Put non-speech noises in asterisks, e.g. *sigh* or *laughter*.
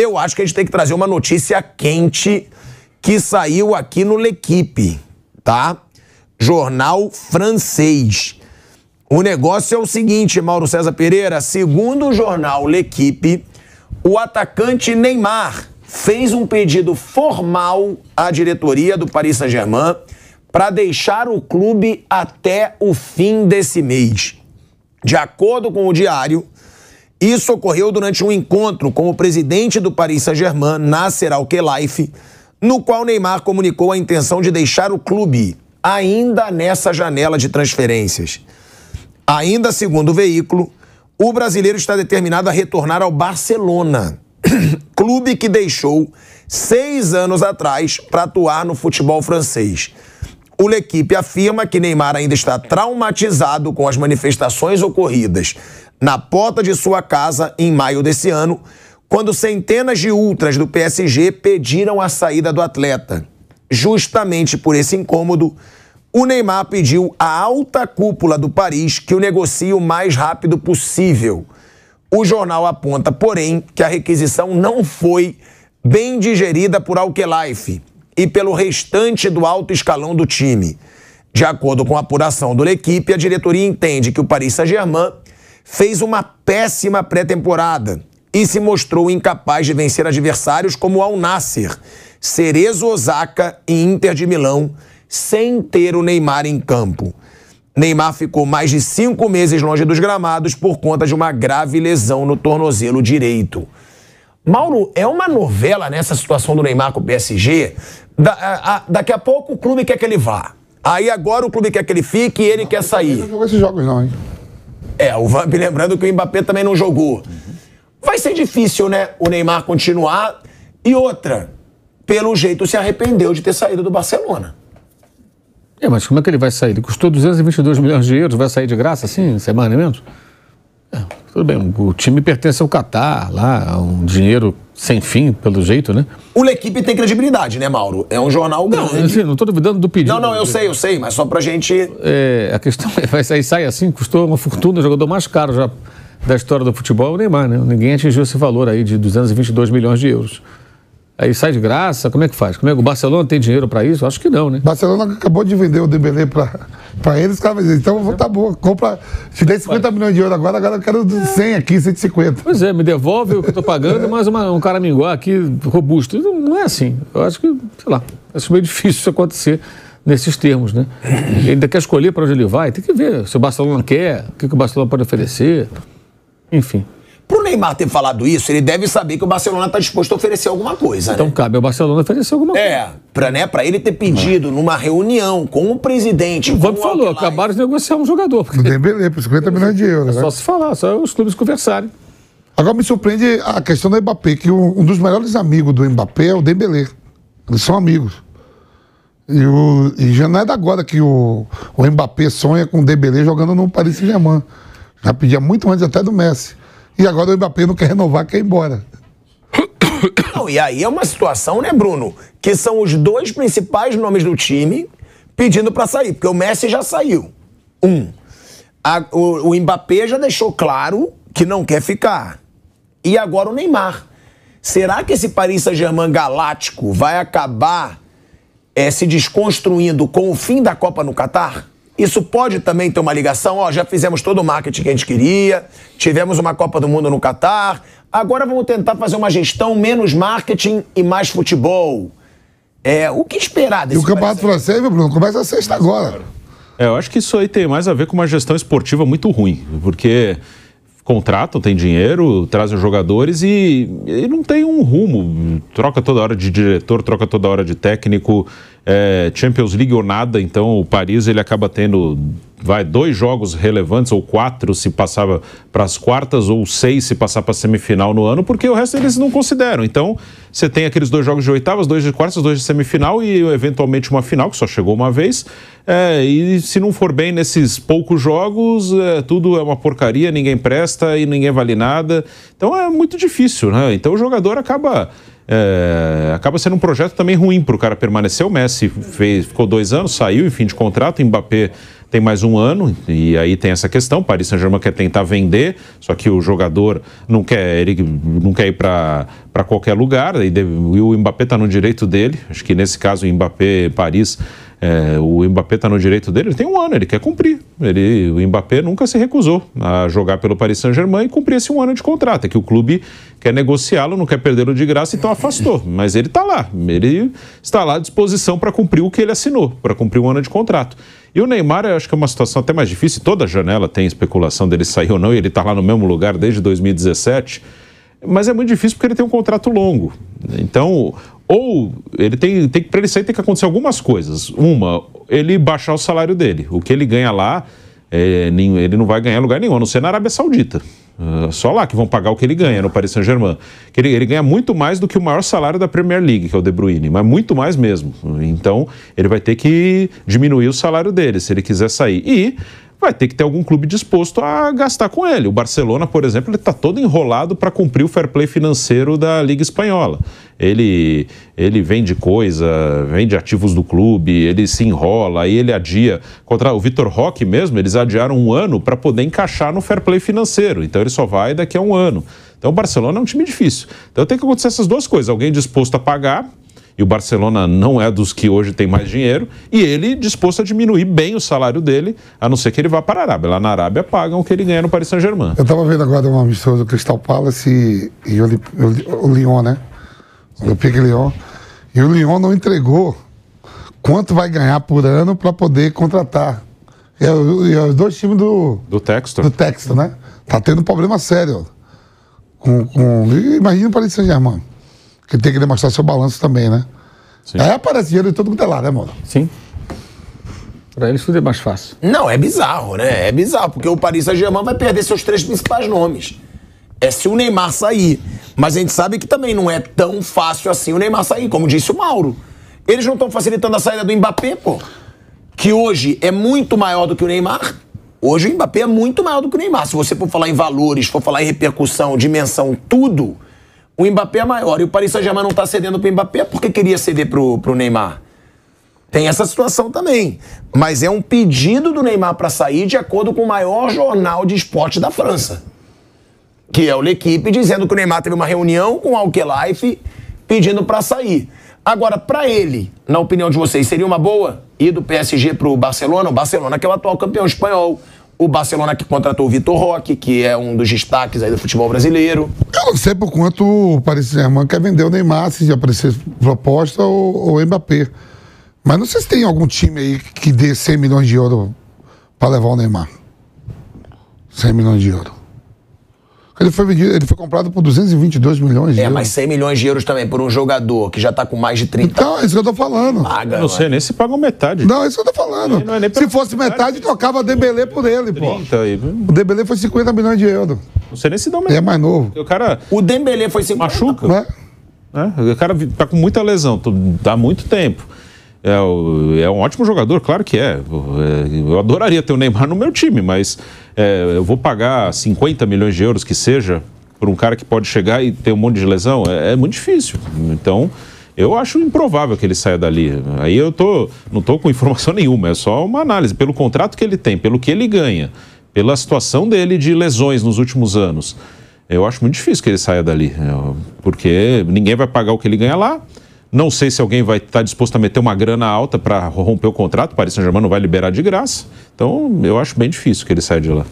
eu acho que a gente tem que trazer uma notícia quente que saiu aqui no L'Equipe, tá? Jornal francês. O negócio é o seguinte, Mauro César Pereira, segundo o jornal L'Equipe, o atacante Neymar fez um pedido formal à diretoria do Paris Saint-Germain para deixar o clube até o fim desse mês. De acordo com o diário, isso ocorreu durante um encontro com o presidente do Paris Saint-Germain, Nasser Al-Khelaifi, no qual Neymar comunicou a intenção de deixar o clube ainda nessa janela de transferências. Ainda segundo o veículo, o brasileiro está determinado a retornar ao Barcelona, *clears throat* clube que deixou seis anos atrás para atuar no futebol francês. O L'Equipe afirma que Neymar ainda está traumatizado com as manifestações ocorridas na porta de sua casa em maio desse ano, quando centenas de ultras do PSG pediram a saída do atleta. Justamente por esse incômodo, o Neymar pediu à alta cúpula do Paris que o negocie o mais rápido possível. O jornal aponta, porém, que a requisição não foi bem digerida por Alkelife e pelo restante do alto escalão do time. De acordo com a apuração do L'Equipe, a diretoria entende que o Paris Saint-Germain fez uma péssima pré-temporada e se mostrou incapaz de vencer adversários como Al Nasser, Cerezo Osaka e Inter de Milão, sem ter o Neymar em campo. Neymar ficou mais de cinco meses longe dos gramados por conta de uma grave lesão no tornozelo direito. Mauro, é uma novela nessa né, situação do Neymar com o PSG. Da, a, a, daqui a pouco o clube quer que ele vá. Aí agora o clube quer que ele fique e ele não, quer sair. não jogou esses jogos, não, hein? É, o Vamp, lembrando que o Mbappé também não jogou. Uhum. Vai ser difícil, né, o Neymar continuar. E outra, pelo jeito se arrependeu de ter saído do Barcelona. É, mas como é que ele vai sair? Ele custou 222 milhões de euros, vai sair de graça assim, sem né menos? Tudo bem, o time pertence ao Catar, lá, um dinheiro sem fim, pelo jeito, né? O L'Equipe tem credibilidade, né, Mauro? É um jornal grande. Não, assim, não tô duvidando do pedido. Não, não, eu sei, eu sei, mas só pra gente... É, a questão é, vai sair, sai assim, custou uma fortuna, o jogador mais caro já da história do futebol, o Neymar, né? Ninguém atingiu esse valor aí de 222 milhões de euros. Aí sai de graça, como é que faz? Como é que o Barcelona tem dinheiro para isso? Acho que não, né? Barcelona acabou de vender o Dembélé para eles, cara, então tá bom, compra, te dei 50 milhões de euros agora, agora eu quero 100 aqui, 150. Pois é, me devolve o que eu tô pagando, mas uma, um cara minguar aqui, robusto, não, não é assim. Eu acho que, sei lá, acho meio difícil isso acontecer nesses termos, né? Ele ainda quer escolher para onde ele vai, tem que ver se o Barcelona quer, o que, que o Barcelona pode oferecer, enfim. Neymar ter falado isso, ele deve saber que o Barcelona está disposto a oferecer alguma coisa. Então né? cabe ao Barcelona oferecer alguma é, coisa. É, para né, pra ele ter pedido numa reunião com o presidente. O Vamp falou, acabaram de negociar um jogador. Porque... Dembele, por 50 milhões de euros. É só né? se falar, só os clubes conversarem. Agora me surpreende a questão do Mbappé, que um, dos melhores amigos do Mbappé é o Dembele. Eles são amigos. E, o, e já não é da agora que o, o Mbappé sonha com o Dembele jogando no Paris Saint-Germain. Já pedia muito antes até do Messi. E agora o Mbappé não quer renovar, quer ir embora. Não, e aí é uma situação, né, Bruno? Que são os dois principais nomes do time pedindo para sair, porque o Messi já saiu. Um. A, o, o Mbappé já deixou claro que não quer ficar. E agora o Neymar. Será que esse Paris Saint-Germain galáctico vai acabar é, se desconstruindo com o fim da Copa no Catar? Isso pode também ter uma ligação, ó, já fizemos todo o marketing que a gente queria, tivemos uma Copa do Mundo no Catar, agora vamos tentar fazer uma gestão menos marketing e mais futebol. É, o que esperar desse E o Campeonato Francês, meu Bruno, começa a sexta agora. É, eu acho que isso aí tem mais a ver com uma gestão esportiva muito ruim, porque contratam, tem dinheiro, trazem os jogadores e, e não tem um rumo. Troca toda hora de diretor, troca toda hora de técnico é, Champions League ou nada, então o Paris ele acaba tendo vai dois jogos relevantes ou quatro se passava para as quartas ou seis se passar para a semifinal no ano, porque o resto eles não consideram. Então, você tem aqueles dois jogos de oitavas, dois de quartas, dois de semifinal e eventualmente uma final que só chegou uma vez. É, e se não for bem nesses poucos jogos, é, tudo é uma porcaria, ninguém presta e ninguém vale nada. Então é muito difícil, né? Então o jogador acaba é, acaba sendo um projeto também ruim para o cara permanecer. O Messi fez, ficou dois anos, saiu em fim de contrato, Mbappé tem mais um ano, e aí tem essa questão, Paris Saint-Germain quer tentar vender, só que o jogador não quer, ele não quer ir para qualquer lugar, e o Mbappé está no direito dele, acho que nesse caso o Mbappé, Paris é, o Mbappé está no direito dele, ele tem um ano, ele quer cumprir. Ele, o Mbappé nunca se recusou a jogar pelo Paris Saint-Germain e cumprir esse um ano de contrato. É que o clube quer negociá-lo, não quer perdê-lo de graça, então afastou. Mas ele está lá, ele está lá à disposição para cumprir o que ele assinou, para cumprir um ano de contrato. E o Neymar, eu acho que é uma situação até mais difícil. Toda janela tem especulação dele sair ou não, e ele está lá no mesmo lugar desde 2017. Mas é muito difícil porque ele tem um contrato longo. Então, ou ele tem, tem para ele sair tem que acontecer algumas coisas. Uma, ele baixar o salário dele. O que ele ganha lá, é, ele não vai ganhar lugar nenhum, a não ser na Arábia Saudita. Uh, só lá que vão pagar o que ele ganha no Paris Saint-Germain. Ele, ele, ganha muito mais do que o maior salário da Premier League, que é o De Bruyne, mas muito mais mesmo. Então, ele vai ter que diminuir o salário dele se ele quiser sair. E vai ter que ter algum clube disposto a gastar com ele. O Barcelona, por exemplo, ele está todo enrolado para cumprir o fair play financeiro da Liga Espanhola. Ele, ele vende coisa, vende ativos do clube, ele se enrola, aí ele adia. Contra o Vitor Roque mesmo, eles adiaram um ano para poder encaixar no fair play financeiro. Então ele só vai daqui a um ano. Então o Barcelona é um time difícil. Então tem que acontecer essas duas coisas: alguém disposto a pagar e o Barcelona não é dos que hoje tem mais dinheiro, e ele disposto a diminuir bem o salário dele, a não ser que ele vá para a Arábia. Lá na Arábia pagam o que ele ganha no Paris Saint-Germain. Eu estava vendo agora uma amistoso do Crystal Palace e, e o, o, o Lyon, né? O Olympique Lyon. E o Lyon não entregou quanto vai ganhar por ano para poder contratar. E é é os dois times do... Do Texto. Do Texto, né? Tá tendo problema sério. Com, com, imagina o Paris Saint-Germain. Porque tem que demonstrar seu balanço também, né? Sim. Aí aparece dinheiro de todo mundo é lá, né, mano? Sim. Pra eles tudo é mais fácil. Não, é bizarro, né? É bizarro, porque o Paris Saint-Germain vai perder seus três principais nomes. É se o Neymar sair. Mas a gente sabe que também não é tão fácil assim o Neymar sair, como disse o Mauro. Eles não estão facilitando a saída do Mbappé, pô. Que hoje é muito maior do que o Neymar. Hoje o Mbappé é muito maior do que o Neymar. Se você for falar em valores, for falar em repercussão, dimensão, tudo, o Mbappé é maior. E o Paris Saint-Germain não está cedendo para o Mbappé porque queria ceder para o Neymar. Tem essa situação também. Mas é um pedido do Neymar para sair de acordo com o maior jornal de esporte da França, que é o L'Equipe, dizendo que o Neymar teve uma reunião com o Alkelife pedindo para sair. Agora, para ele, na opinião de vocês, seria uma boa ir do PSG para o Barcelona? O Barcelona que é o atual campeão espanhol, o Barcelona que contratou o Vitor Roque, que é um dos destaques aí do futebol brasileiro. Eu não sei por quanto o Paris Saint-Germain quer vender o Neymar, se aparecer proposta, ou, o Mbappé. Mas não sei se tem algum time aí que dê 100 milhões de euros para levar o Neymar. 100 milhões de euros. Ele foi, vendido, ele foi comprado por 222 milhões de é, euros. É, mas 100 milhões de euros também por um jogador que já tá com mais de 30 Então, é isso que eu tô falando. Paga, não sei nem se pagam metade. Não, é isso que eu tô falando. Não, é se fosse metade, trocava Dembele por ele, pô. O Dembele foi 50 milhões de euros. Não sei nem se dá é metade. É mais novo. O cara... O Dembele foi 50. Machuca. É, o cara tá com muita lesão, dá muito tempo. É, é um ótimo jogador, claro que é. é. Eu adoraria ter o Neymar no meu time, mas é, eu vou pagar 50 milhões de euros que seja por um cara que pode chegar e ter um monte de lesão. É, é muito difícil. Então, eu acho improvável que ele saia dali. Aí eu tô, não tô com informação *laughs* nenhuma, é só uma análise. Pelo contrato que ele tem, pelo que ele ganha, pela situação dele de lesões nos últimos anos. Eu acho muito difícil que ele saia dali, é, porque ninguém vai pagar o que ele ganha lá. Não sei se alguém vai estar tá disposto a meter uma grana alta para romper o contrato. O Paris Saint-Germain não vai liberar de graça. Então, eu acho bem difícil que ele saia de lá.